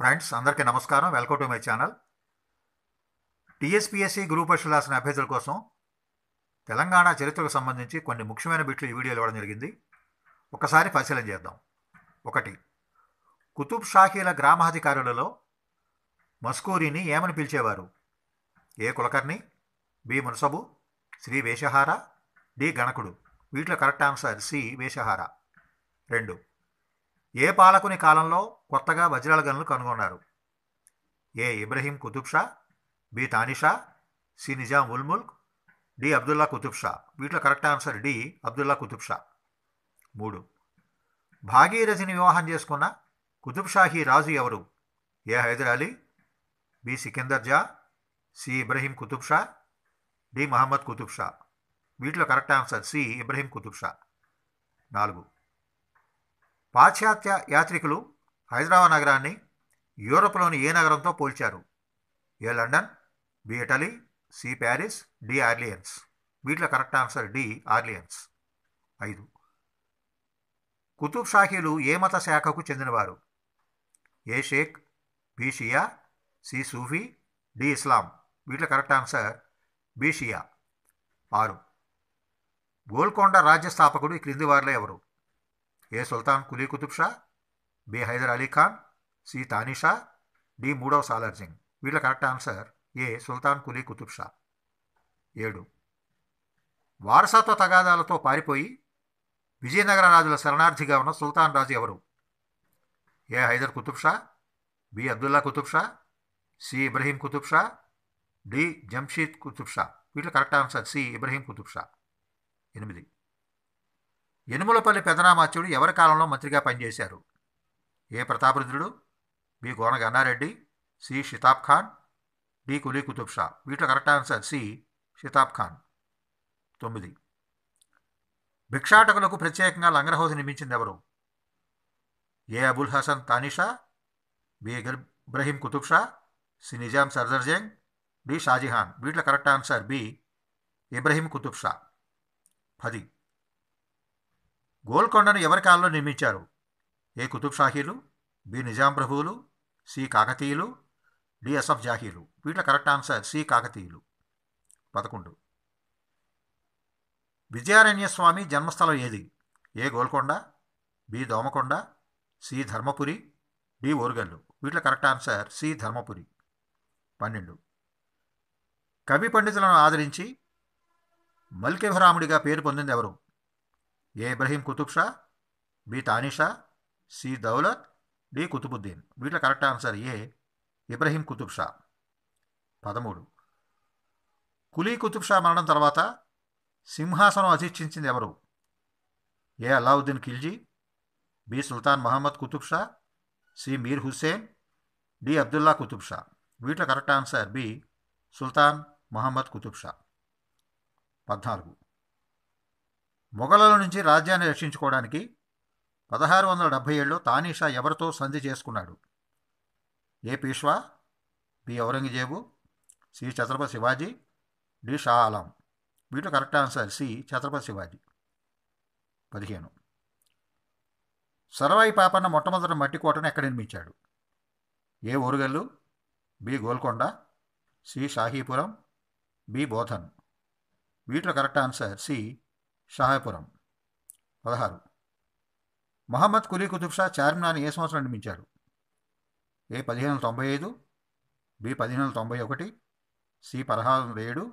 friends అందరికీ నమస్కారం welcome to my channel TSPSC group పరీక్షలు రాసిన అభ్యర్థుల కోసం తెలంగాణ చరిత్రకు సంబంధించి కొన్ని ముఖ్యమైన బిట్లు ఈ వీడియోలో ఇవ్వడం జరిగింది ఒకసారి పరిశీలన చేద్దాం ఒకటి కుతుబ్ షాహీల గ్రామాధికారులలో మస్కూరిని ఏమని పిలిచేవారు ఏ కులకర్ణి బి మునసబు శ్రీ వేషహార డి గణకుడు వీటిలో కరెక్ట్ ఆన్సర్ సి వేషహార రెండు ఏ పాలకుని కాలంలో కొత్తగా వజ్రాల గనులు కనుగొన్నారు A Ibrahim Qutub Shah B Tanisha C Nizam ul Mulk D Abdullah Qutub Shah వీటిలో correct answer D Abdullah Qutub Shah మూడు భాగీరథిని వివాహం చేసుకున్న కుతుబ్షాహీ రాజు ఎవరు A Hyder Ali B Sikandar Jah C Ibrahim Qutub Shah D Muhammad Qutub Shah వీటిలో correct answer C Ibrahim Qutub Shah నాలుగు పాశ్చాత్య యాత్రికులు హైదరాబాద్ నగరాన్ని యూరోప్లోని ఏ నగరంతో పోల్చారు A London B Italy C Paris D Orleans వీటిలో కరెక్ట్ ఆన్సర్ డి ఆర్లియన్స్ ఐదు కుతుబ్ షాహీలు ఏ మత శాఖకు చెందినవారు ఏ షేక్ బీషియా సి సూఫీ డి ఇస్లాం వీటిలో కరెక్ట్ ఆన్సర్ బీషియా ఆరు గోల్కొండ రాజ్య స్థాపకుడు ఈ క్రింది వారిలో ఎవరు A Sultan Quli Qutub Shah B Hyder Ali Khan C Tani Shah D మూడవ సాలర్జింగ్ వీళ్ళ correct answer A Sultan Quli Qutub Shah ఏడు వారసత్వ తగాదాలతో పారిపోయి విజయనగర రాజుల శరణార్థిగా ఉన్న సుల్తాన్ రాజు ఎవరు A Hyder Qutub Shah B Abdullah Qutub Shah C Ibrahim Qutub Shah D Jamshid Qutub Shah వీటిలో correct answer C Ibrahim Qutub Shah ఎనిమిది యనుమలపల్లి పెదనామాచ్యుడు ఎవరి కాలంలో మంత్రిగా పనిచేశారు ఏ ప్రతాపరుద్రుడు B Gona Ganna Reddy C షితాబ్ Khan D Quli Qutub Shah వీటిలో కరెక్ట్ ఆన్సర్ సి షితాబ్ ఖాన్ తొమ్మిది భిక్షాటకులకు ప్రత్యేకంగా లంగరహౌస్ నిర్మించింది ఎవరు ఏ Abul Hasan Tanisha B Ibrahim Qutub Shah C Nizam Jung D షాజిహాన్ వీటిలో correct answer B Ibrahim Qutub Shah పది గోల్కొండను ఎవరి కాలంలో నిర్మించారు ఏ కుతుబ్ షాహీలు బి నిజాం ప్రభువులు సి కాకతీయులు డిఎస్ఎఫ్ జాహీలు వీటిలో కరెక్ట్ ఆన్సర్ సి కాకతీయులు పదకొండు విజయారణ్య స్వామి జన్మస్థలం ఏది A Golconda B Domakonda C Dharmapuri D Orugallu వీటిలో కరెక్ట్ ఆన్సర్ సి ధర్మపురి పన్నెండు కవి పండితులను ఆదరించి మల్కేభరాముడిగా పేరు పొందింది ఎవరు A Ibrahim Qutub Shah B Tanisha C Daulat D Qutbuddin వీటిలో correct answer A Ibrahim Qutub Shah పదమూడు కులీ కుతుబ్ షా మరణం తర్వాత సింహాసనం అధిష్ఠించింది ఎవరు A Alauddin Khilji B Sultan Mohammed Qutub Shah C Mir Hussain D Abdullah Qutub Shah వీటిలో correct answer B Sultan Mohammed Qutub Shah పద్నాలుగు మొఘలుల నుంచి రాజ్యాన్ని రక్షించుకోవడానికి పదహారు వందల డెబ్భై ఏళ్ళు తానీషా ఎవరితో సంధి చేసుకున్నాడు A Peshwa B Aurangzeb C Chhatrapati Shivaji D Shah Alam వీటిలో correct answer C Chhatrapati Shivaji పదిహేను సరవాయి పాపన్న మొట్టమొదటి మట్టి కోటను ఎక్కడ నిర్మించాడు A Orugallu B Golconda C Shahipuram B Bodhan వీటిలో కరెక్ట్ ఆన్సర్ సి షాహాపురం పదహారు మహమ్మద్ కులీ కుతుబ్ షా చార్మినార్ని ఏ సంవత్సరం నిర్మించారు ఏ పదిహేను వందల తొంభై ఐదు బి పదిహేను వందల తొంభై ఒకటి సి పదహారు వందల ఏడు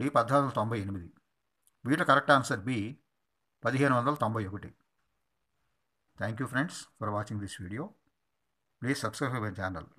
డి పద్నాలుగు వందల తొంభై ఎనిమిది వీటిలో కరెక్ట్ ఆన్సర్ బి పదిహేను వందల తొంభై ఒకటి thank you friends for watching this video please subscribe my channel